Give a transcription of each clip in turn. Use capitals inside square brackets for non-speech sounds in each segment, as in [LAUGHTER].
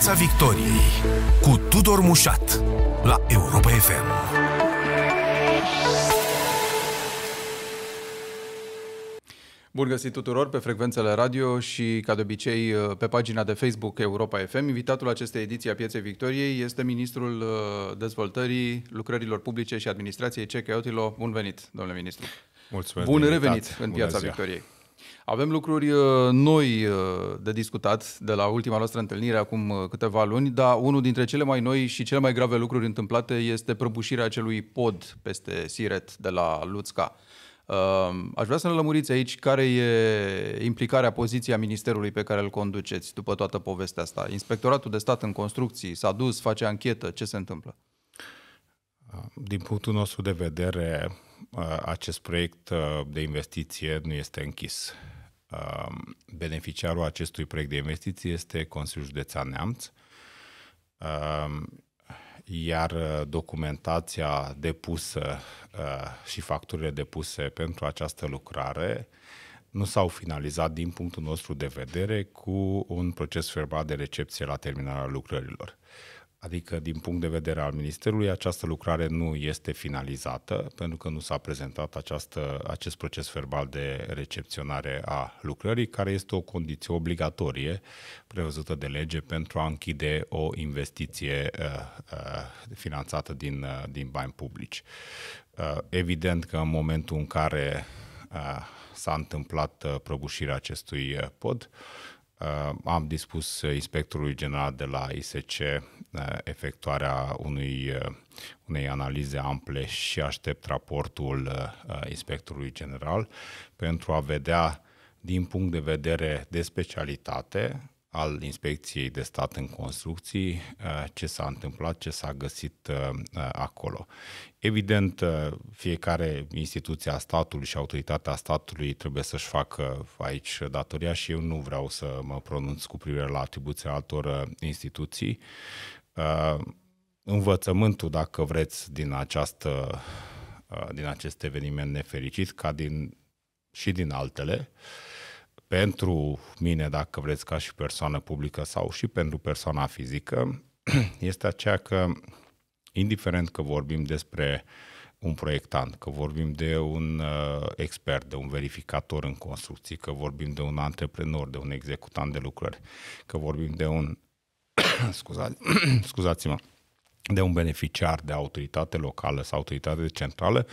Piața Victoriei cu Tudor Mușat la Europa FM. Bun găsit tuturor pe frecvențele radio și, ca de obicei, pe pagina de Facebook Europa FM. Invitatul acestei ediții a Pieței Victoriei este Ministrul uh, Dezvoltării, Lucrărilor Publice și Administrației, Ceche Bun venit, domnule ministru! Mulțumesc! Bun revenit în Piața Victoriei! Avem lucruri uh, noi uh, de discutat de la ultima noastră întâlnire acum uh, câteva luni, dar unul dintre cele mai noi și cele mai grave lucruri întâmplate este prăbușirea acelui pod peste Siret de la Luțca. Aș vrea să ne lămuriți aici care e implicarea, poziția ministerului pe care îl conduceți după toată povestea asta. Inspectoratul de stat în construcții s-a dus, face anchetă, ce se întâmplă? Din punctul nostru de vedere, acest proiect de investiție nu este închis. Um, beneficiarul acestui proiect de investiții este Consiliul Județean Neamț, um, iar uh, documentația depusă uh, și facturile depuse pentru această lucrare nu s-au finalizat din punctul nostru de vedere cu un proces verbal de recepție la terminarea lucrărilor. Uh, Adică, din punct de vedere al Ministerului, această lucrare nu este finalizată, pentru că nu s-a prezentat această, acest proces verbal de recepționare a lucrării, care este o condiție obligatorie prevăzută de lege pentru a închide o investiție uh, uh, finanțată din, uh, din bani publici. Uh, evident că în momentul în care uh, s-a întâmplat uh, prăbușirea acestui uh, pod, uh, am dispus inspectorului general de la ISC Uh, efectuarea unui, uh, unei analize ample și aștept raportul uh, inspectorului general pentru a vedea din punct de vedere de specialitate al Inspecției de Stat în Construcții, uh, ce s-a întâmplat, ce s-a găsit uh, uh, acolo. Evident, fiecare instituție a statului și autoritatea statului trebuie să-și facă aici datoria și eu nu vreau să mă pronunț cu privire la atribuția altor instituții. Învățământul, dacă vreți, din, această, din acest eveniment nefericit, ca din, și din altele, uh, pentru mine, dacă vreți, ca și persoană publică sau și pentru persoana fizică, [CLEARS THROAT] este aceea că, indiferent că vorbim despre un proiectant, că vorbim de un uh, expert, de un verificator în construcții, că vorbim de un antreprenor, de un executant de lucrări, că vorbim de un [CLEARS THROAT] scuzați, [CLEARS THROAT] scuzați-mă, de un beneficiar de autoritate locală sau autoritate centrală,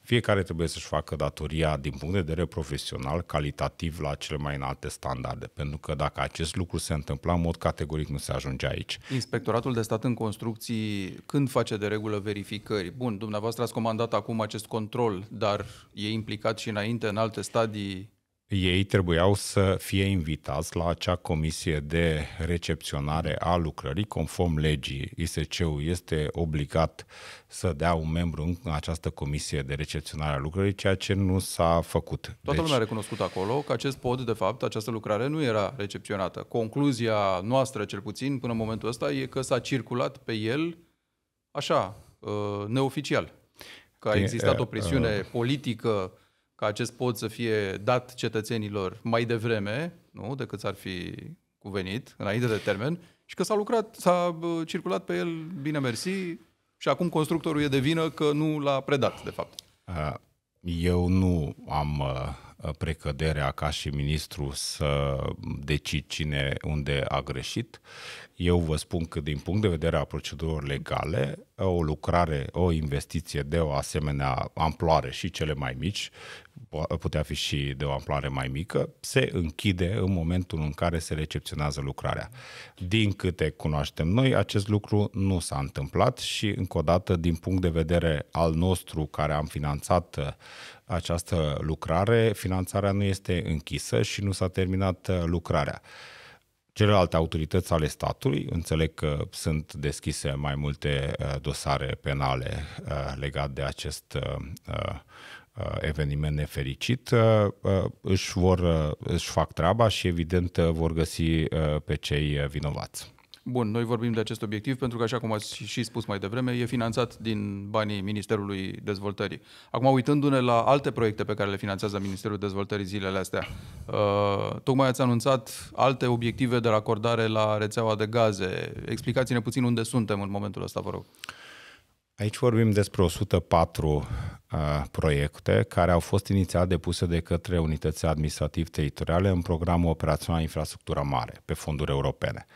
fiecare trebuie să-și facă datoria din punct de vedere profesional, calitativ, la cele mai înalte standarde. Pentru că dacă acest lucru se întâmpla, în mod categoric nu se ajunge aici. Inspectoratul de stat în construcții, când face de regulă verificări? Bun, dumneavoastră ați comandat acum acest control, dar e implicat și înainte în alte stadii ei trebuiau să fie invitați la acea comisie de recepționare a lucrării, conform legii ISC-ul este obligat să dea un membru în această comisie de recepționare a lucrării, ceea ce nu s-a făcut. Toată deci... lumea a recunoscut acolo că acest pod, de fapt, această lucrare nu era recepționată. Concluzia noastră, cel puțin până în momentul ăsta, e că s-a circulat pe el așa, uh, neoficial. Că a existat o uh, presiune uh, politică ca acest pod să fie dat cetățenilor mai devreme, nu, decât s-ar fi cuvenit, înainte de termen, și că s-a lucrat, s-a circulat pe el bine mersi și acum constructorul e de vină că nu l-a predat, de fapt. Ah, eu nu am uh, Uh, precăderea ca și ministru să decid cine unde a greșit. Eu vă spun că din punct de vedere a procedurilor legale, o lucrare, o investiție de o asemenea amploare și cele mai mici, putea fi și de o amploare mai mică, se închide în momentul în care se recepționează lucrarea. Din câte cunoaștem noi, acest lucru nu s-a întâmplat și, încă o dată, din punct de vedere al nostru, care am finanțat uh, această lucrare, finanțarea nu este închisă și nu s-a terminat uh, lucrarea. Celelalte autorități ale statului, înțeleg că sunt deschise mai multe uh, dosare penale uh, legate de acest eveniment nefericit, își, vor, își fac treaba și evident vor găsi pe cei vinovați. Bun, noi vorbim de acest obiectiv pentru că, așa cum ați și spus mai devreme, e finanțat din banii Ministerului Dezvoltării. Acum, uitându-ne la alte proiecte pe care le finanțează Ministerul Dezvoltării zilele astea, uh, tocmai ați anunțat alte obiective de racordare la rețeaua de gaze. Explicați-ne puțin unde suntem în momentul ăsta, vă rog. Aici vorbim despre 104 uh, proiecte care au fost inițial depuse de către unități administrativ-teritoriale în programul operațional Infrastructura Mare pe fonduri europene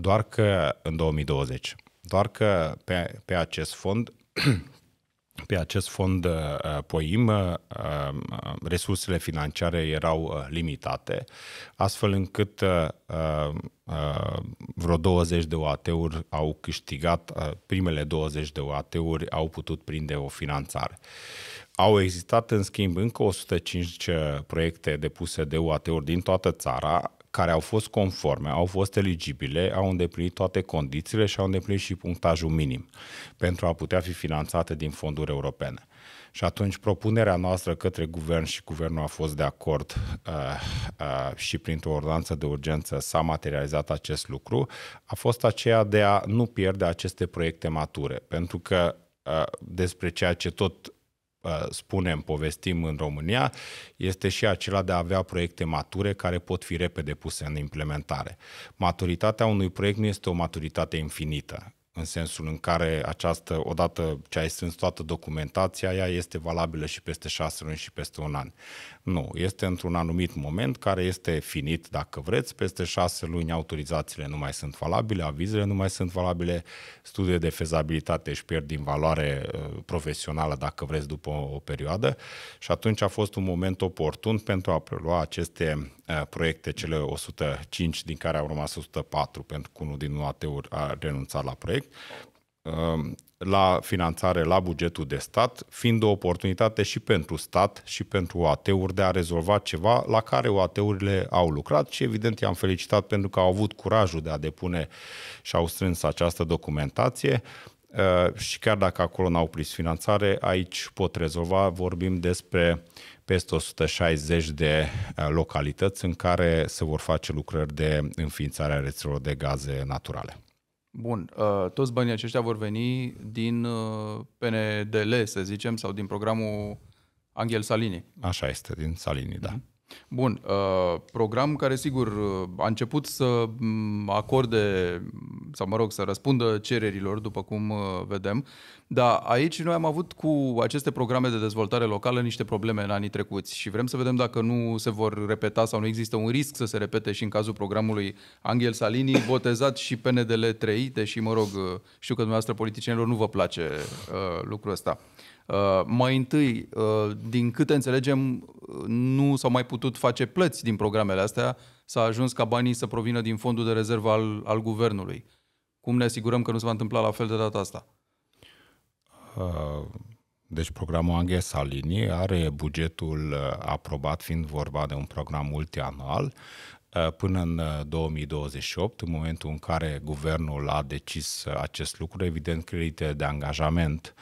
doar că în 2020, doar că pe, pe acest fond [CLEARS THROAT] pe acest fond uh, uh, POIM uh, resursele financiare erau limitate, astfel încât vreo 20 de OAT-uri au câștigat, primele 20 de OAT-uri au putut prinde o finanțare. Au existat, în schimb, încă 105 proiecte depuse de UAT-uri din toată țara, care au fost conforme, au fost eligibile, au îndeplinit toate condițiile și au îndeplinit și punctajul minim pentru a putea fi finanțate din fonduri europene. Și atunci propunerea noastră către guvern și guvernul a fost de acord uh, uh, și printr-o ordonanță de urgență s-a materializat acest lucru, a fost aceea de a nu pierde aceste proiecte mature, pentru că uh, despre ceea ce tot Uh, spunem, povestim în România, este și acela de a avea proiecte mature care pot fi repede puse în implementare. Maturitatea unui proiect nu este o maturitate infinită în sensul în care această, odată ce ai strâns toată documentația, ea este valabilă și peste șase luni și peste un an. Nu, este într-un anumit moment care este finit, dacă vreți, peste șase luni autorizațiile nu mai sunt valabile, avizele nu mai sunt valabile, studiile de fezabilitate își pierd din valoare uh, profesională, dacă vreți, după o perioadă și atunci a fost un moment oportun pentru a prelua aceste Eh, proiecte, cele 105 din care au rămas 104 pentru că unul din UAT-uri a renunțat la proiect, ehm, la finanțare, la bugetul de stat, fiind o oportunitate și pentru stat și pentru UAT-uri de a rezolva ceva la care UAT-urile au lucrat și evident i-am felicitat pentru că au avut curajul de a depune și au strâns această documentație ehm, și chiar dacă acolo n-au prins finanțare, aici pot rezolva, vorbim despre peste 160 de eh, localități în care se vor face lucrări de înființare a rețelor de gaze naturale. Bun, eh, toți banii aceștia vor veni din eh, PNDL, să zicem, sau din programul Angel Salini. Așa este, din Salini, da. Mm-hmm. Bun, uh, program care sigur uh, a început să mm, acorde, mm, sau mă rog, să răspundă cererilor, după cum uh, vedem, dar aici noi am avut cu aceste programe de dezvoltare locală niște probleme în anii trecuți și vrem să vedem dacă nu se vor repeta sau nu există un risc să se repete și în cazul programului Angel Salini, botezat și PNDL 3, deși, mă rog, știu că dumneavoastră politicienilor nu vă place lucrul ăsta. Uh, mai întâi, uh, din câte înțelegem, nu s-au mai putut face plăți din programele astea, s-a ajuns ca banii să provină din fondul de rezervă al, al guvernului. Cum ne asigurăm că nu se va întâmpla la fel de data asta? Uh, deci programul Anghe Salini are bugetul aprobat, fiind vorba de un program multianual, până în 2028, în momentul în care guvernul a decis acest lucru, evident, creditele de angajament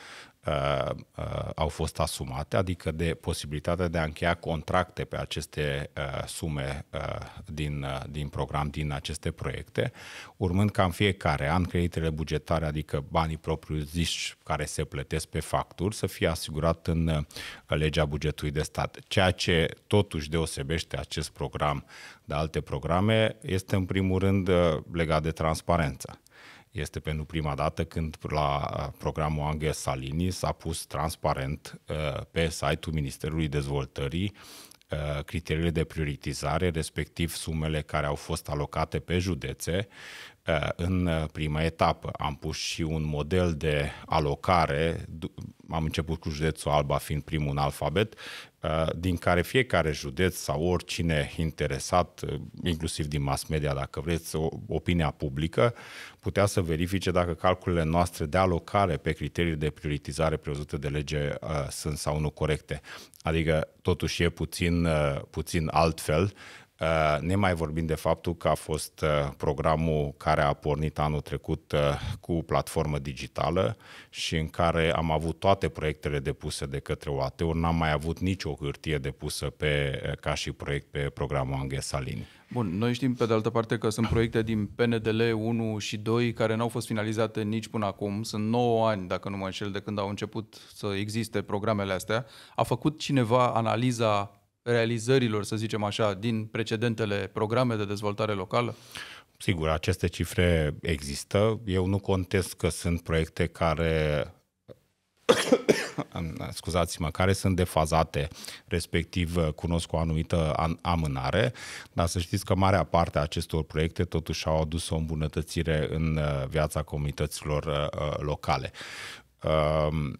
Uh, uh, au fost asumate, adică de posibilitatea de a încheia contracte pe aceste uh, sume din, din program, din aceste proiecte, urmând ca în fiecare an creditele bugetare, adică banii propriu ziși care se plătesc pe facturi, să fie asigurat în legea bugetului de stat. Ceea ce totuși deosebește acest program de alte programe este în primul rând legat de transparență. Este pentru prima dată când la programul Angel Salini s-a pus transparent pe site-ul Ministerului Dezvoltării criteriile de prioritizare, respectiv sumele care au fost alocate pe județe Uh, în uh, prima etapă am pus și un model de alocare, am început cu județul Alba fiind primul în alfabet, uh, din care fiecare județ sau oricine interesat, inclusiv din mass media, dacă vreți, opinia publică, putea să verifice dacă calculele noastre de alocare pe criterii de prioritizare prevăzute de lege sunt sau nu corecte. Adică totuși e puțin, puțin altfel Uh, ne mai vorbim de faptul că a fost uh, programul care a pornit anul trecut uh, cu platformă digitală și în care am avut toate proiectele depuse de către OAT-uri, n-am mai avut nicio hârtie depusă pe, ca și proiect pe programul Anghesalini. Bun, noi știm pe de altă parte că sunt proiecte din PNDL 1 și 2 care n-au fost finalizate nici până acum. Sunt 9 ani, dacă nu mă înșel, de când au început să existe programele astea. A făcut cineva analiza realizărilor, să zicem așa, din precedentele programe de dezvoltare locală? Sigur, aceste cifre există. Eu nu contest că sunt proiecte care [COUGHS] scuzați-mă, care sunt defazate, respectiv cunosc o anumită amânare, dar să știți că marea parte a acestor proiecte totuși au adus o îmbunătățire în uh, viața comunităților uh, uh, locale. Um,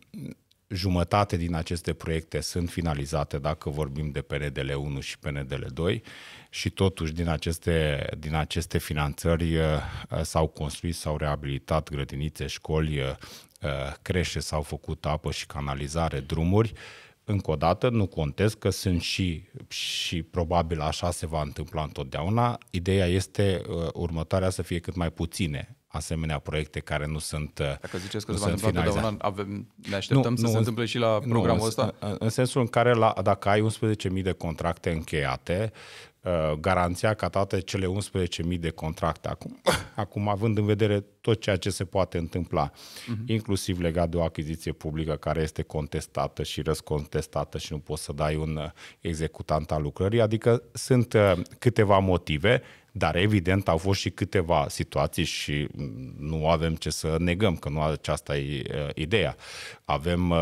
jumătate din aceste proiecte sunt finalizate dacă vorbim de PNDL 1 și PNDL 2 și totuși din aceste, din aceste finanțări uh, uh, s-au construit sau reabilitat grădinițe, școli, uh, crește s-au făcut apă și canalizare, drumuri. Încă o dată, nu contez că sunt și, și probabil așa se va întâmpla întotdeauna. Ideea este următoarea să fie cât mai puține asemenea proiecte care nu sunt uh, Dacă ziceți că nu sunt avem, ne așteptăm nu, să nu, se întâmple și la programul nu, ăsta? În, în sensul în care la, dacă ai 11.000 de contracte încheiate, uh, garanția ca toate cele 11.000 de contracte, acum, [COUGHS] acum având în vedere tot ceea ce se poate întâmpla, uh-huh. inclusiv legat de o achiziție publică care este contestată și răscontestată și nu poți să dai un uh, executant al lucrării. Adică sunt uh, câteva motive, dar evident au fost și câteva situații și mm, nu avem ce să negăm, că nu aceasta e uh, ideea. Avem,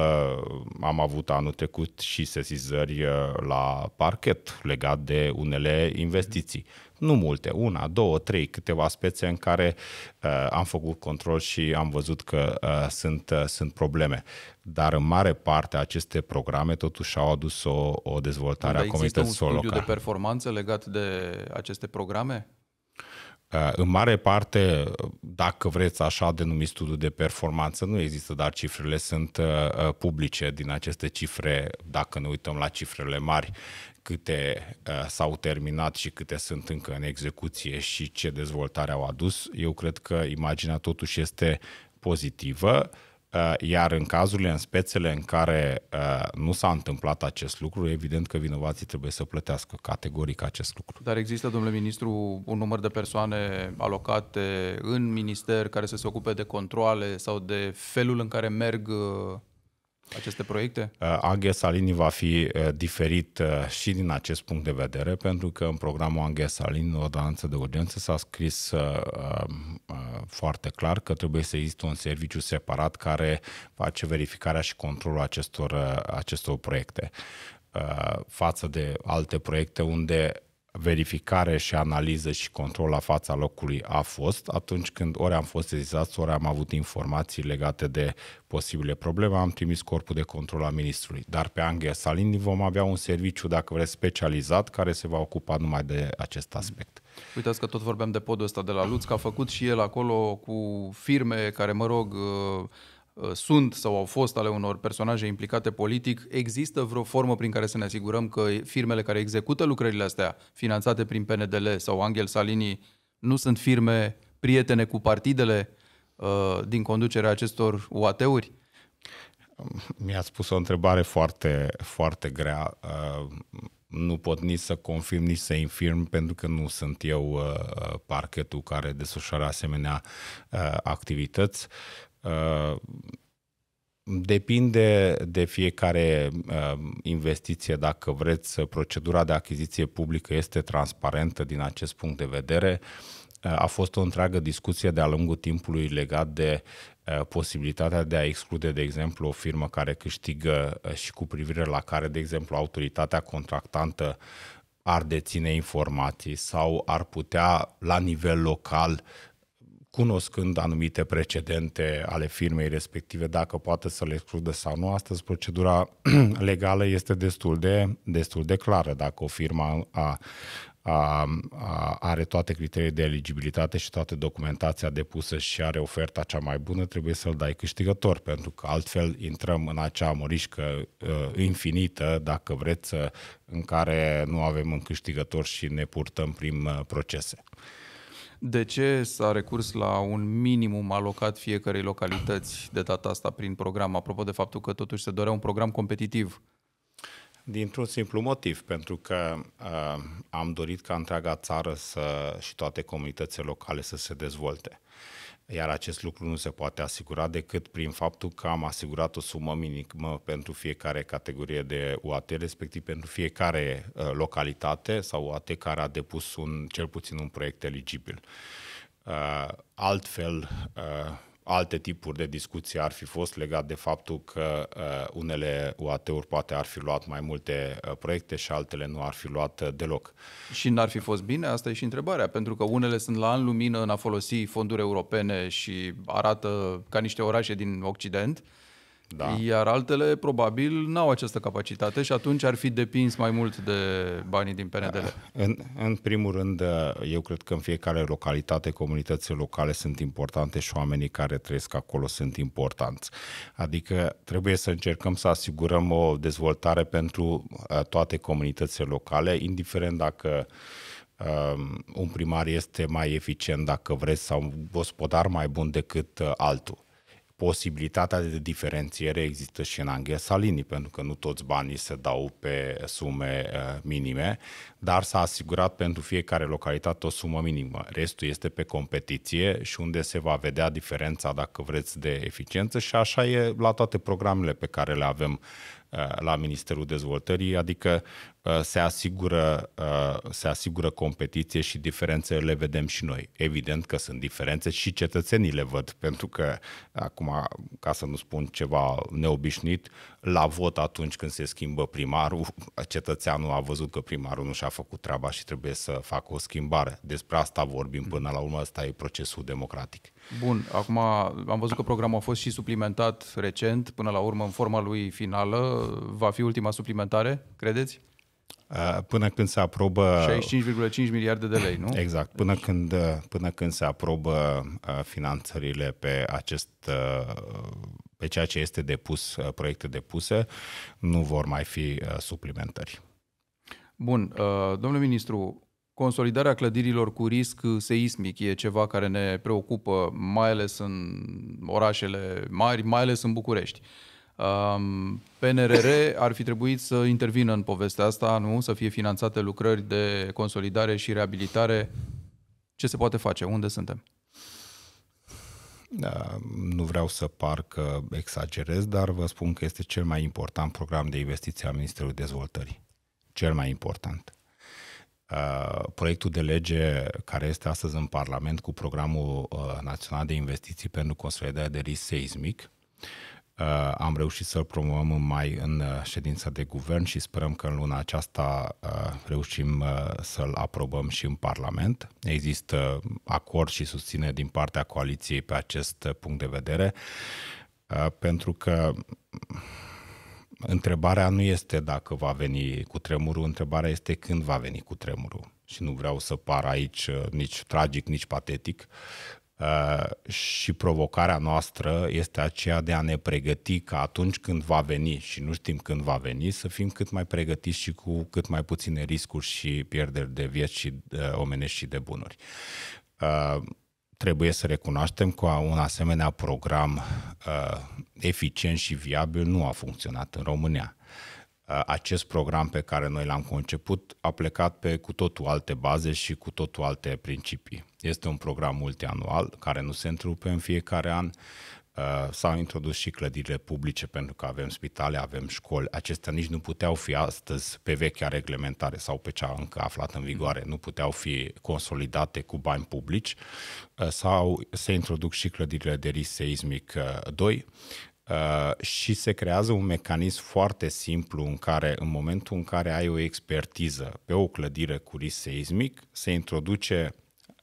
am avut anul trecut și sesizări la parchet legat de unele investiții. Uh-huh nu multe, una, două, trei, câteva spețe în care uh, am făcut control și am văzut că uh, sunt, uh, sunt probleme. Dar în mare parte aceste programe totuși au adus o, o dezvoltare Când a comunității solo. Există un studiu de performanță legat de aceste programe? Uh, în mare parte, dacă vreți așa denumit studiu de performanță, nu există, dar cifrele sunt uh, uh, publice din aceste cifre, dacă ne uităm la cifrele mari câte uh, s-au terminat și câte sunt încă în execuție și ce dezvoltare au adus, eu cred că imaginea totuși este pozitivă, uh, iar în cazurile, în spețele în care uh, nu s-a întâmplat acest lucru, evident că vinovații trebuie să plătească categoric acest lucru. Dar există, domnule ministru, un număr de persoane alocate în minister care să se ocupe de controle sau de felul în care merg uh, aceste proiecte? Uh, Anghe Salini va fi uh, diferit uh, și din acest punct de vedere, pentru că în programul Anghe Salini, în ordonanță de urgență, s-a scris foarte clar că trebuie să existe un serviciu separat care face verificarea și controlul acestor, acestor proiecte față de alte proiecte unde verificare și analiză și control la fața locului a fost atunci când ori am fost sezizat, ori am avut informații legate de posibile probleme, am trimis corpul de control al ministrului. Dar pe Anghia Salini vom avea un serviciu, dacă vreți, specializat care se va ocupa numai de acest aspect. Uitați că tot vorbeam de podul ăsta de la Luț, că a făcut și el acolo cu firme care, mă rog, uh Uh, sunt sau au fost ale unor personaje implicate politic, există vreo formă prin care să ne asigurăm că firmele care execută lucrările astea, finanțate prin PNDL sau Angel Salini, nu sunt firme prietene cu partidele uh, din conducerea acestor UAT-uri? mi a spus o întrebare foarte, foarte grea. Uh, nu pot nici să confirm, nici să infirm, pentru că nu sunt eu uh, parchetul care desfășoară asemenea uh, activități. Uh, depinde de fiecare uh, investiție, dacă vreți, uh, procedura de achiziție publică este transparentă din acest punct de vedere. A fost o întreagă discuție de-a lungul timpului legat de posibilitatea de a exclude, de exemplu, o firmă care câștigă și cu privire la care, de exemplu, autoritatea contractantă ar deține informații sau ar putea, la nivel local, cunoscând anumite precedente ale firmei respective, dacă poate să le excludă sau nu. Astăzi procedura [CLEARS THROAT] legală este destul de, destul de clară. Dacă o firmă a, a, a, are toate criteriile de eligibilitate și toate documentația depusă și are oferta cea mai bună, trebuie să-l dai câștigător, pentru că altfel intrăm în acea morișcă uh, infinită, dacă vreți, ă, în care nu avem un câștigător și ne purtăm prin uh, procese. De ce s-a recurs la un minimum alocat fiecarei localități de data asta prin program, apropo de faptul că totuși se dorea un program competitiv? Dintr-un simplu motiv, pentru că uh, am dorit ca întreaga țară să, și toate comunitățile locale să se dezvolte. Uh, iar acest lucru nu se poate asigura decât prin faptul că am asigurat o sumă minimă pentru fiecare categorie de UAT, respectiv pentru fiecare uh, localitate sau UAT care a depus un, cel puțin un proiect eligibil. Uh, altfel, uh, Alte tipuri de discuții ar fi fost legat de faptul că uh, unele UAT-uri poate ar fi luat mai multe uh, proiecte și altele nu ar fi luat uh, deloc. Și n-ar fi fost bine? Asta e și întrebarea, pentru că unele sunt la an lumină în a folosi fonduri europene și arată ca niște orașe din Occident, da. Iar altele, probabil, n-au această capacitate și atunci ar fi depins mai mult de banii din PNDL. Da. În, în primul rând, eu cred că în fiecare localitate, comunitățile locale sunt importante și oamenii care trăiesc acolo sunt importanți. Adică trebuie să încercăm să asigurăm o dezvoltare pentru uh, toate comunitățile locale, indiferent dacă um, un primar este mai eficient, dacă vreți, sau un gospodar mai bun decât uh, altul posibilitatea de diferențiere există și în anghel Salini, pentru că nu toți banii se dau pe sume eh, minime, dar s-a asigurat pentru fiecare localitate o sumă minimă. Restul este pe competiție și unde se va vedea diferența, dacă vreți, de eficiență și așa e la toate programele pe care le avem Uh, la Ministerul Dezvoltării, adică uh, se asigură, uh, se asigură competiție și diferențe le vedem și noi. Evident că sunt diferențe și cetățenii le văd, pentru că, acum, ca să nu spun ceva neobișnuit, la vot atunci când se schimbă primarul, cetățeanul a văzut că primarul nu și-a făcut treaba și trebuie să facă o schimbare. Despre asta vorbim până la urmă, asta e procesul democratic. Bun, acum am văzut că programul a fost și suplimentat recent, până la urmă, în forma lui finală. Va fi ultima suplimentare, credeți? Uh, până când se aprobă... 65,5 miliarde de lei, nu? Exact. Până, deci... când, uh, până când se aprobă uh, finanțările pe acest pe ceea ce este depus, proiecte depuse, nu vor mai fi suplimentări. Bun, domnule ministru, Consolidarea clădirilor cu risc uh, seismic e ceva care ne preocupă, mai ales în orașele mari, mai ales în București. PNRR ar fi trebuit să intervină în povestea asta, nu? Să fie finanțate lucrări de consolidare și reabilitare. Ce se poate face? Unde suntem? Da, nu vreau să par că exagerez, dar vă spun că este cel mai important program de investiție al Ministerului Dezvoltării. Cel mai important. Uh, proiectul de lege care este astăzi în Parlament cu Programul uh, Național de Investiții pentru Consolidarea de Risc Seismic. Uh, am reușit să-l promovăm în mai în ședința de guvern și sperăm că în luna aceasta reușim să-l aprobăm și în Parlament. Există acord și susține din partea coaliției pe acest punct de vedere, pentru că întrebarea nu este dacă va veni cu tremurul, întrebarea este când va veni cu tremurul. Și nu vreau să par aici uh, nici tragic, nici patetic. Uh, și provocarea noastră este aceea de a ne pregăti ca atunci când va veni și nu știm când va veni, să fim cât mai pregătiți și cu cât mai puține riscuri și pierderi de vieți și uh, omenești și de bunuri. Uh, trebuie să recunoaștem că un asemenea program uh, eficient și viabil nu a funcționat în România. Uh, acest program pe care noi l-am conceput a plecat pe cu totul alte baze și cu totul alte principii. Este un program multianual care nu se întrupe în fiecare an, Uh, s-au introdus și clădirile publice pentru că avem spitale, avem școli. Acestea nici nu puteau fi astăzi pe vechea reglementare sau pe cea încă aflată în vigoare, nu puteau fi consolidate cu bani publici. Uh, sau se introduc și clădirile de risc seismic 2 uh, și se creează un mecanism foarte simplu în care în momentul în care ai o expertiză pe o clădire cu risc seismic, se introduce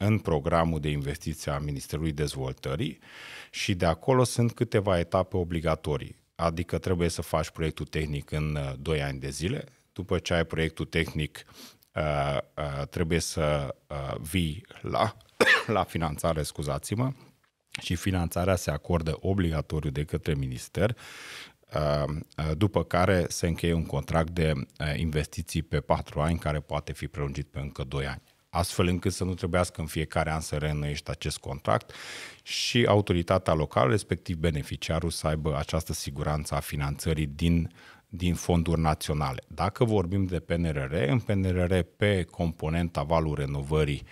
în programul de investiție a Ministerului Dezvoltării și de acolo sunt câteva etape obligatorii. Adică trebuie să faci proiectul tehnic în 2 uh, ani de zile, după ce ai proiectul tehnic uh, uh, trebuie să vii la, [COUGHS] la finanțare, scuzați-mă, și finanțarea se acordă obligatoriu de către minister, după care se încheie un contract de investiții pe 4 ani care poate fi prelungit pe încă 2 ani astfel încât să nu trebuiască în fiecare an să reînnoiești acest contract și autoritatea locală, respectiv beneficiarul, să aibă această siguranță a finanțării din din fonduri naționale. Dacă vorbim de PNRR, în PNRR pe componenta valul renovării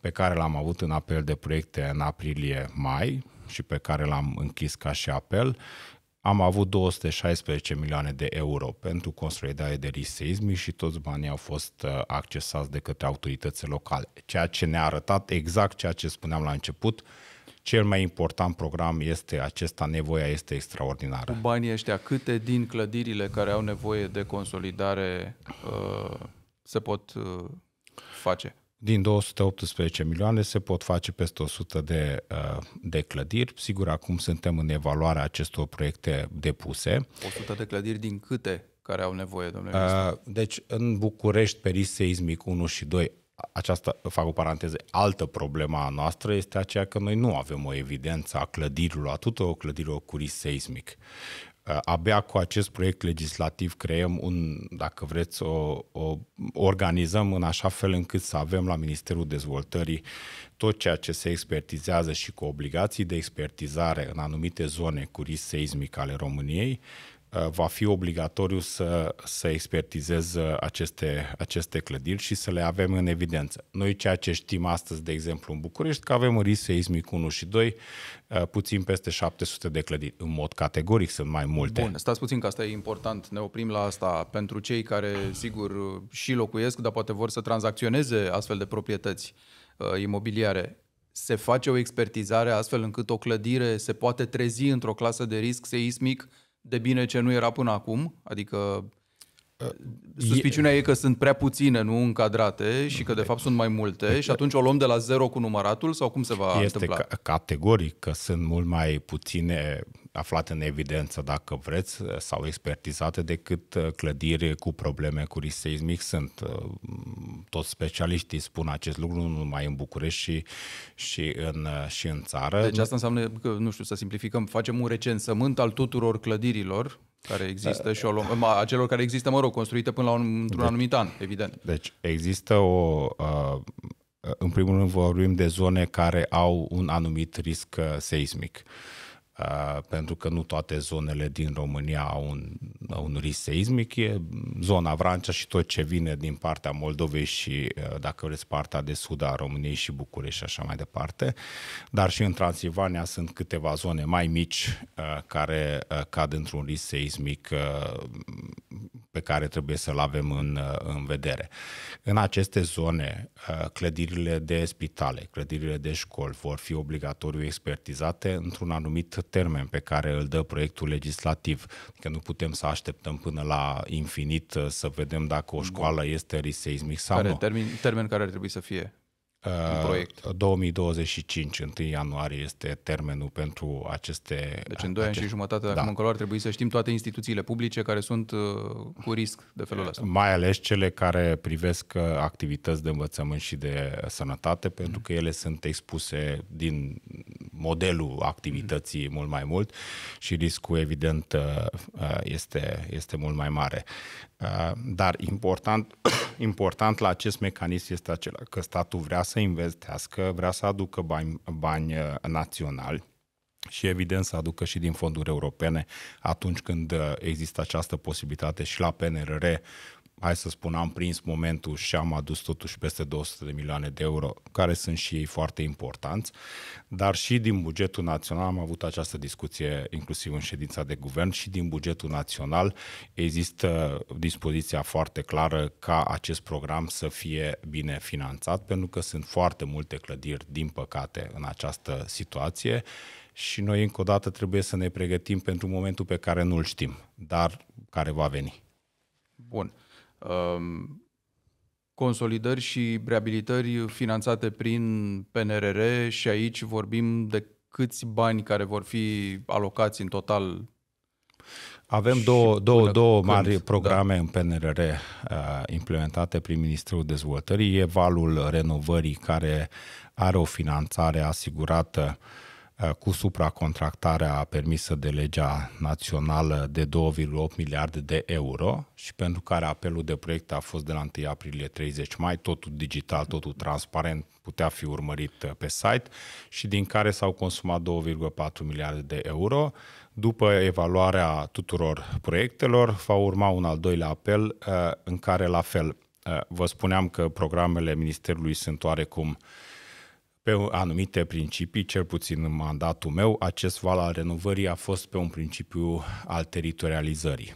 pe care l-am avut în apel de proiecte în aprilie-mai și pe care l-am închis ca și apel, am avut 216 milioane de euro pentru consolidare de risc seismic și toți banii au fost uh, accesați de către autoritățile locale, ceea ce ne-a arătat exact ceea ce spuneam la început, cel mai important program este acesta, nevoia este extraordinară. Cu banii ăștia, câte din clădirile care au nevoie de consolidare uh, se pot uh, face? Din 218 milioane se pot face peste 100 de, uh, de clădiri. Sigur, acum suntem în evaluarea acestor proiecte depuse. 100 de clădiri din câte care au nevoie, domnule uh, Deci, în București, pe risc seismic 1 și 2, aceasta, fac o paranteză, altă problema a noastră este aceea că noi nu avem o evidență a clădirilor, a tuturor clădirilor cu risc seismic. Uh, abia cu acest proiect legislativ creăm un, dacă vreți, o, o organizăm în așa fel încât să avem la Ministerul Dezvoltării tot ceea ce se expertizează și cu obligații de expertizare în anumite zone cu risc seismic ale României, Uh, va fi obligatoriu să, să expertizez aceste, aceste clădiri și să le avem în evidență. Noi ceea ce știm astăzi, de exemplu, în București, că avem un risc seismic 1 și 2, uh, puțin peste 700 de clădiri. În mod categoric sunt mai multe. Bun, stați puțin că asta e important, ne oprim la asta. Pentru cei care, sigur, și locuiesc, dar poate vor să tranzacționeze astfel de proprietăți uh, imobiliare, se face o expertizare astfel încât o clădire se poate trezi într-o clasă de risc seismic de bine ce nu era până acum, adică Suspiciunea e că sunt prea puține, nu încadrate și că de fapt sunt mai multe deci- și atunci o luăm de la zero cu număratul sau cum se va este întâmpla? Este categoric că sunt mult mai puține aflate în evidență, dacă vreți, sau expertizate decât uh, clădiri cu probleme cu risc seismic sunt. Uh, toți specialiștii spun acest lucru, nu numai în București și, și, în, uh, și în țară. Deci asta înseamnă că, nu știu, să simplificăm, facem un recensământ al tuturor clădirilor care există și o luăm, a celor care există, mă rog, construite până la un, într-un deci, anumit an, evident. Deci există o... Uh, în primul rând vorbim de zone care au un anumit risc uh, seismic. Uh, Uh, pentru că nu toate zonele din România au un, au un risc seismic. E zona Vrancea și tot ce vine din partea Moldovei și, uh, dacă vreți, partea de sud a României și București și așa mai departe. Dar și în Transilvania sunt câteva zone mai mici uh, care cad într-un risc seismic pe care trebuie să-l avem în, în vedere. În aceste zone, clădirile de spitale, clădirile de școli vor fi obligatoriu expertizate într-un anumit termen pe care îl dă proiectul legislativ. Adică nu putem să așteptăm până la infinit să vedem dacă o școală este riseismic sau care nu. Termen, termen care ar trebui să fie? Uh, proiect. 2025, 1 ianuarie, este termenul pentru aceste... Deci în 2 ani și jumătate, dacă da. încolo ar trebui să știm toate instituțiile publice care sunt uh, cu risc de felul ăsta. Mai ales cele care privesc uh, activități de învățământ și de sănătate, pentru mm. că ele sunt expuse din modelul activității mm. mult mai mult și riscul, evident, este, este mult mai mare. Uh, dar important, [COUGHS] important la acest mecanism este acela că statul vrea să investească, vrea să aducă bani, bani uh, naționali și evident să aducă și din fonduri europene atunci când uh, există această posibilitate și la PNRR hai să spun, am prins momentul și am adus totuși peste 200 de milioane de euro, care sunt și ei foarte importanți, dar și din bugetul național, am avut această discuție inclusiv în ședința de guvern, și din bugetul național există dispoziția foarte clară ca acest program să fie bine finanțat, pentru că sunt foarte multe clădiri, din păcate, în această situație și noi încă o dată trebuie să ne pregătim pentru momentul pe care nu-l știm, dar care va veni. Bun. Um, consolidări și reabilitări finanțate prin PNRR și aici vorbim de câți bani care vor fi alocați în total avem două, două, două mari când, da. programe da. în PNRR uh, implementate prin Ministerul Dezvoltării. E valul renovării care are o finanțare asigurată uh, Eh, cu supracontractarea permisă de legea națională de 2,8 miliarde de euro și pentru care apelul de proiect a fost de la 1 aprilie 30 mai, totul digital, totul transparent, putea fi urmărit eh, pe site și din care s-au consumat 2,4 miliarde de euro. După evaluarea tuturor proiectelor, va urma un al doilea apel eh, în care la fel vă spuneam că programele Ministerului sunt oarecum pe anumite principii, cel puțin în mandatul meu, acest val al renovării a fost pe un principiu al teritorializării.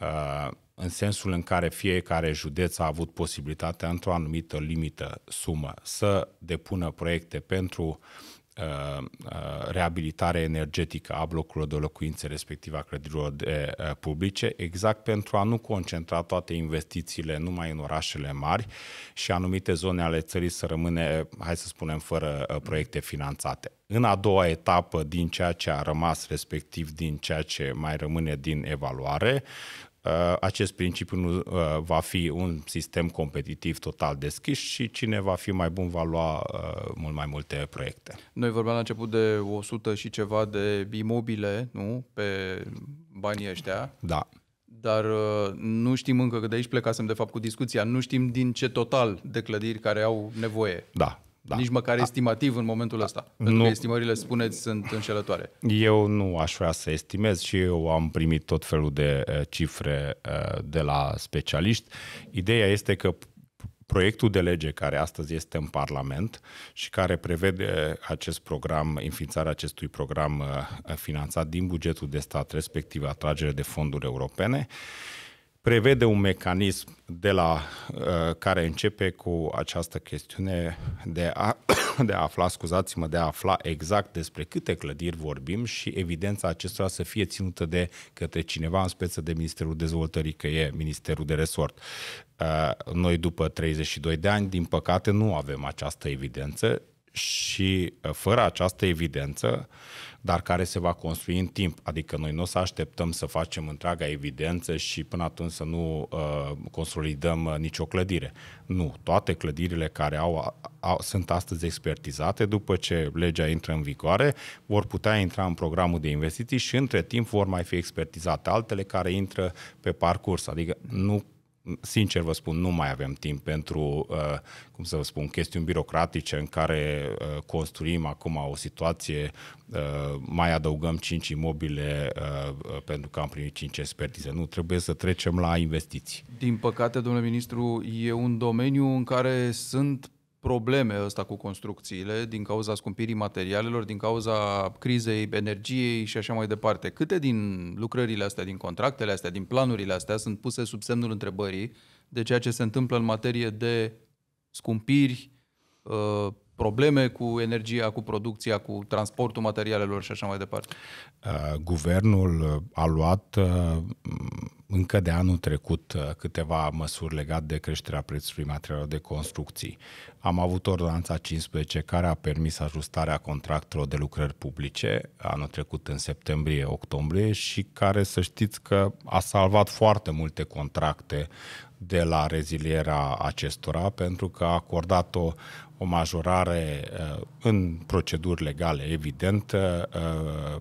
Uh, în sensul în care fiecare județ a avut posibilitatea, într-o anumită limită, sumă, să depună proiecte pentru uh, Uh, uh, reabilitare energetică a blocurilor de locuințe, respectiv a clădirilor de, uh, publice, exact pentru a nu concentra toate investițiile numai în orașele mari și anumite zone ale țării să rămâne, hai să spunem, fără uh, proiecte finanțate. În a doua etapă, din ceea ce a rămas, respectiv din ceea ce mai rămâne din evaluare, Uh, acest principiu nu uh, va fi un sistem competitiv total deschis și cine va fi mai bun va lua uh, mult mai multe proiecte. Noi vorbeam la început de 100 și ceva de imobile, nu? Pe banii ăștia. Da dar nu știm încă, că de aici plecasem de fapt cu discuția, nu știm din ce total de clădiri care au nevoie. Da, da. nici măcar estimativ în momentul ăsta. Nu. Pentru că estimările, spuneți, sunt înșelătoare. Eu nu aș vrea să estimez și eu am primit tot felul de eh, cifre eh, de la specialiști. Ideea este că proiectul de lege care astăzi este în Parlament și care prevede acest program, înființarea acestui program eh, finanțat din bugetul de stat, respectiv atragere de fonduri europene, prevede un mecanism de la uh, care începe cu această chestiune de a, [COUGHS] de a afla, scuzați-mă, de a afla exact despre câte clădiri vorbim și evidența acestora să fie ținută de către cineva, în speță de Ministerul Dezvoltării, că e Ministerul de Resort. Uh, noi după 32 de ani, din păcate, nu avem această evidență și uh, fără această evidență, uh, dar care se va construi în timp. Adică noi nu o să așteptăm să facem întreaga evidență și până atunci să nu uh, consolidăm uh, nicio clădire. Nu, toate clădirile care au, au, sunt astăzi expertizate, după ce legea intră în vigoare, vor putea intra în programul de investiții și între timp vor mai fi expertizate altele care intră pe parcurs. Adică nu sincer vă spun, nu mai avem timp pentru, uh, cum să vă spun, chestiuni birocratice în care uh, construim acum o situație, uh, mai adăugăm 5 imobile pentru că am primit 5 expertize. Nu, trebuie să trecem la investiții. Din păcate, domnule ministru, e un domeniu în care sunt probleme ăsta cu construcțiile din cauza scumpirii materialelor, din cauza crizei energiei și așa mai departe. Câte din lucrările astea, din contractele astea, din planurile astea sunt puse sub semnul întrebării de ceea ce se întâmplă în materie de scumpiri, uh, probleme cu energia, cu producția, cu transportul materialelor și așa mai departe? Uh, guvernul uh, a luat uh, încă de anul trecut câteva măsuri legate de creșterea prețului materialelor de construcții. Am avut ordonanța 15 care a permis ajustarea contractelor de lucrări publice anul trecut în septembrie-octombrie și care să știți că a salvat foarte multe contracte de la rezilierea acestora pentru că a acordat o o majorare uh, în proceduri legale, evident, uh,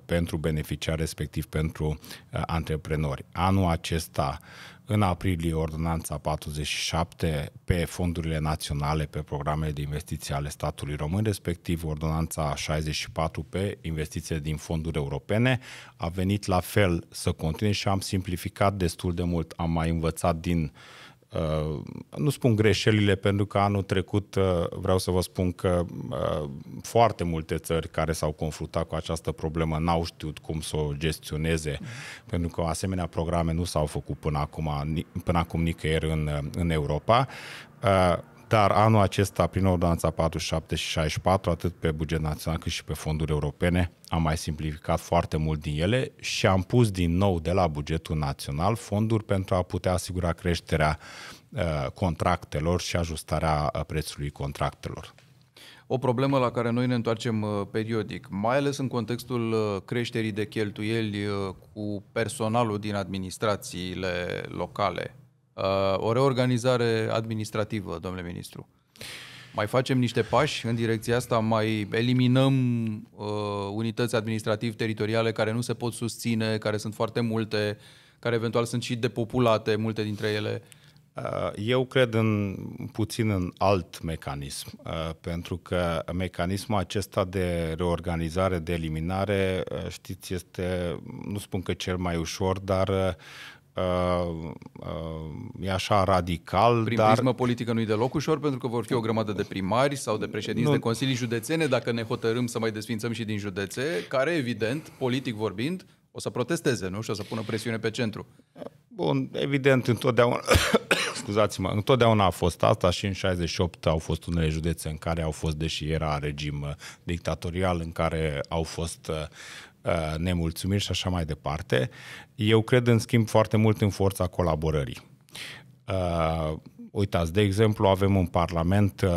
pentru beneficiari, respectiv pentru uh, antreprenori. Anul acesta, în aprilie, Ordonanța 47 pe fondurile naționale, pe programele de investiții ale statului român, respectiv Ordonanța 64 pe investiții din fonduri europene, a venit la fel să continue și am simplificat destul de mult, am mai învățat din uh, Uh, nu spun greșelile pentru că anul trecut uh, vreau să vă spun că uh, foarte multe țări care s-au confruntat cu această problemă n-au știut cum să o gestioneze mhm. pentru că asemenea programe nu s-au făcut până acum, până acum nicăieri în, în Europa. Dar anul acesta, prin ordonanța 47 și 64, atât pe buget național cât și pe fonduri europene, am mai simplificat foarte mult din ele și am pus din nou de la bugetul național fonduri pentru a putea asigura creșterea uh, contractelor și ajustarea uh, prețului contractelor o problemă la care noi ne întoarcem uh, periodic, mai ales în contextul creșterii de cheltuieli cu personalul din administrațiile locale. Uh, o reorganizare administrativă, domnule ministru. Mai facem niște pași în direcția asta, mai eliminăm uh, unități administrativ-teritoriale care nu se pot susține, care sunt foarte multe, care eventual sunt și depopulate, multe dintre ele. Uh, eu cred în, puțin în alt mecanism, uh, pentru că mecanismul acesta de reorganizare, de eliminare, știți, este, nu spun că cel mai ușor, dar Uh, uh, e așa radical. Prin dar... prismă politică nu-i deloc ușor, pentru că vor fi o grămadă de primari sau de președinți nu... de consilii județene, dacă ne hotărâm să mai desfințăm și din județe, care, evident, politic vorbind, o să protesteze, nu? Și o să pună presiune pe centru. Bun, evident, întotdeauna, [COUGHS] scuzați-mă, întotdeauna a fost asta și în 68 au fost unele județe în care au fost, deși era regim uh, dictatorial, în care au fost uh, Uh, nemulțumiri și așa mai departe. Eu cred, în schimb, foarte mult în forța colaborării. Uh, uitați, de exemplu, avem în Parlament uh,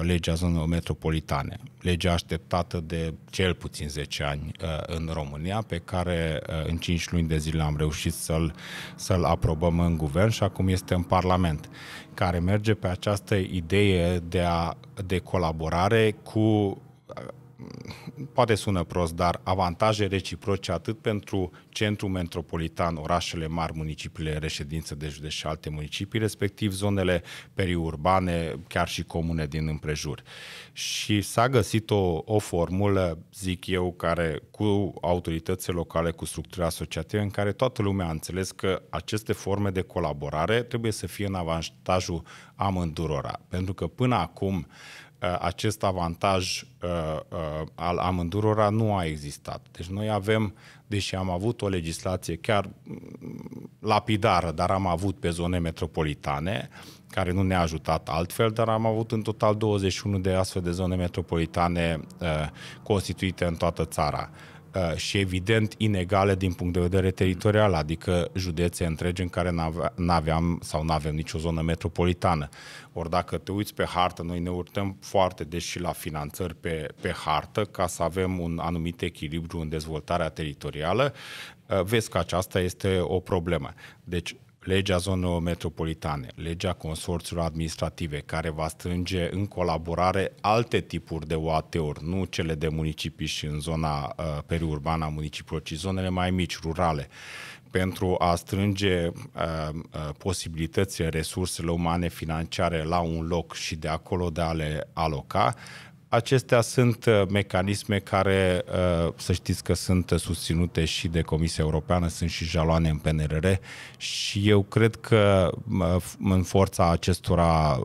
legea zonelor metropolitane, legea așteptată de cel puțin 10 ani în România, pe care în 5 luni de zile am reușit să-l, să-l aprobăm în guvern și acum este în Parlament, care merge pe această idee de, a, de colaborare cu poate sună prost, dar avantaje reciproce atât pentru centrul metropolitan, orașele mari, municipiile reședințe deci de județ și alte municipii, respectiv zonele periurbane, chiar și comune din împrejur. Și s-a găsit o, o formulă, zic eu, care cu autoritățile locale, cu structuri asociative, în care toată lumea a înțeles că aceste forme de colaborare trebuie să fie în avantajul amândurora. Pentru că până acum Uh, acest avantaj uh, uh, al amândurora nu a existat. Deci noi avem, deși am avut o legislație chiar mm, lapidară, dar am avut pe zone metropolitane, care nu ne-a ajutat altfel, dar am avut în total 21 de astfel de zone metropolitane constituite în toată țara. Uh, și evident inegale din punct de vedere teritorial, adică județe întregi în care nu aveam sau nu avem nicio zonă metropolitană. Ori dacă te uiți pe hartă, noi ne urtăm foarte des și la finanțări pe, pe hartă ca să avem un anumit echilibru în dezvoltarea teritorială, uh, vezi că aceasta este o problemă. Deci legea zonelor metropolitane, legea consorțiilor administrative, care va strânge în colaborare alte tipuri de OAT-uri, nu cele de municipii și în zona uh, periurbană a municipiilor, ci zonele mai mici, rurale, pentru a strânge uh, uh, posibilitățile resursele umane financiare la un loc și de acolo de a le aloca, Acestea sunt uh, mecanisme care, uh, să știți că sunt uh, susținute și de Comisia Europeană, sunt și jaloane în PNRR și eu cred că în forța acestora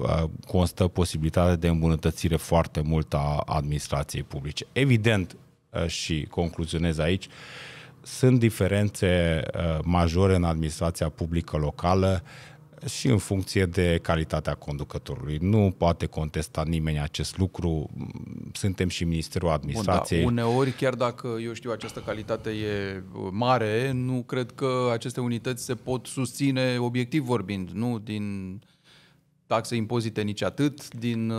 constă posibilitatea de îmbunătățire foarte mult a administrației publice. Evident, și concluzionez aici, sunt diferențe majore în administrația publică locală, și în funcție de calitatea conducătorului. Nu poate contesta nimeni acest lucru. Suntem și Ministerul Administrației. Bun, da. Uneori, chiar dacă, eu știu, această calitate e uh, mare, nu cred că aceste unități se pot susține, obiectiv vorbind, nu din taxe impozite nici atât, din uh,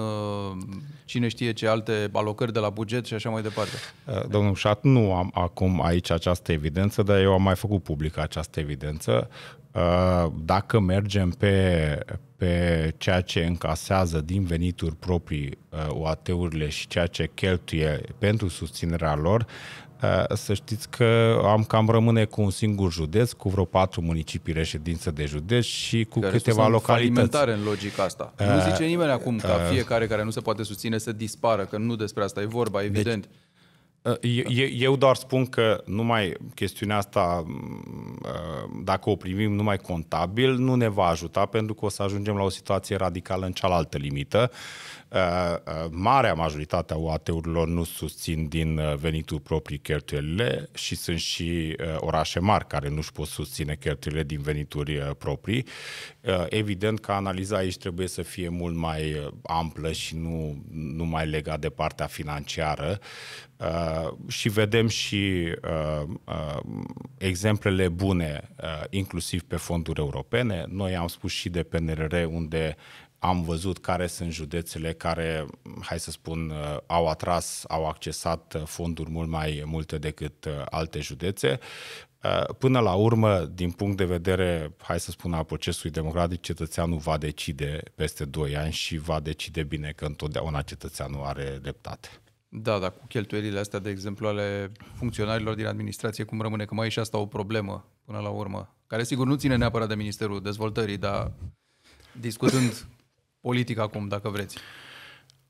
cine știe ce alte alocări de la buget și așa mai departe. Uh, domnul Șat, nu am acum aici această evidență, dar eu am mai făcut publică această evidență. Uh, dacă mergem pe, pe ceea ce încasează din venituri proprii OAT-urile uh, și ceea ce cheltuie pentru susținerea lor, uh, să știți că am cam rămâne cu un singur județ, cu vreo patru municipii reședință de județ și cu care câteva localități. Care în logica asta. Uh, nu zice nimeni acum ca uh, fiecare care nu se poate susține să dispară, că nu despre asta e vorba, deci evident. Deci, Ă, eu, eu doar spun că numai chestiunea asta, ă, dacă o primim numai contabil, nu ne va ajuta pentru că o să ajungem la o situație radicală în cealaltă limită. Ă, marea majoritate a UAT-urilor nu susțin din venitul proprii cheltuielile și sunt și orașe mari care nu-și pot susține cheltuielile din venituri proprii. Evident că analiza aici trebuie să fie mult mai amplă și nu numai legat de partea financiară Uh, și vedem și uh, uh, exemplele bune, uh, inclusiv pe fonduri europene. Noi am spus și de PNRR, unde am văzut care sunt județele care, hai să spun, uh, au atras, au accesat uh, fonduri mult mai multe decât uh, alte județe. Până la urmă, din punct de vedere, hai să spun, a procesului democratic, cetățeanul va decide peste 2 ani și va decide bine că întotdeauna cetățeanul are dreptate. Da, dar cu cheltuielile astea, de exemplu, ale funcționarilor din administrație, cum rămâne? Că mai e și asta o problemă până la urmă, care sigur nu ține neapărat de Ministerul Dezvoltării, dar discutând [LAUGHS] politic acum, dacă vreți.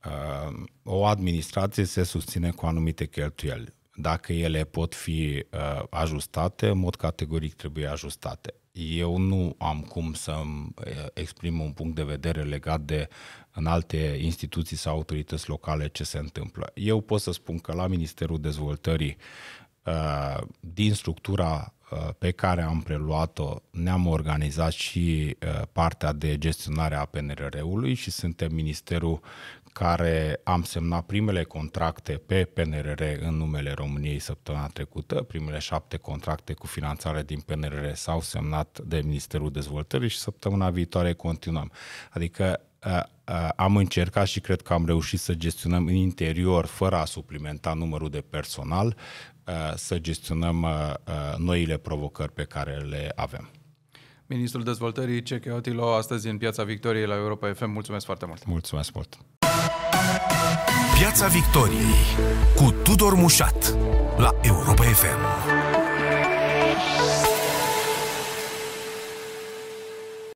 Uh, o administrație se susține cu anumite cheltuieli. Dacă ele pot fi uh, ajustate, în mod categoric trebuie ajustate eu nu am cum să eh, exprim un punct de vedere legat de în alte instituții sau autorități locale ce se întâmplă. Eu pot să spun că la Ministerul Dezvoltării, eh, din structura eh, pe care am preluat-o, ne-am organizat și partea de gestionare a PNRR-ului și suntem ministerul care am semnat primele contracte pe PNRR în numele României săptămâna trecută. Primele șapte contracte cu finanțare din PNRR s-au semnat de Ministerul Dezvoltării și săptămâna viitoare continuăm. Adică am încercat și cred că am reușit să gestionăm în interior, fără a suplimenta numărul de personal, să gestionăm noile provocări pe care le avem. Ministrul Dezvoltării, Ceche astăzi în Piața Victoriei la Europa FM. Mulțumesc foarte mult! Mulțumesc mult! Piața Victoriei cu Tudor Mușat la Europa FM.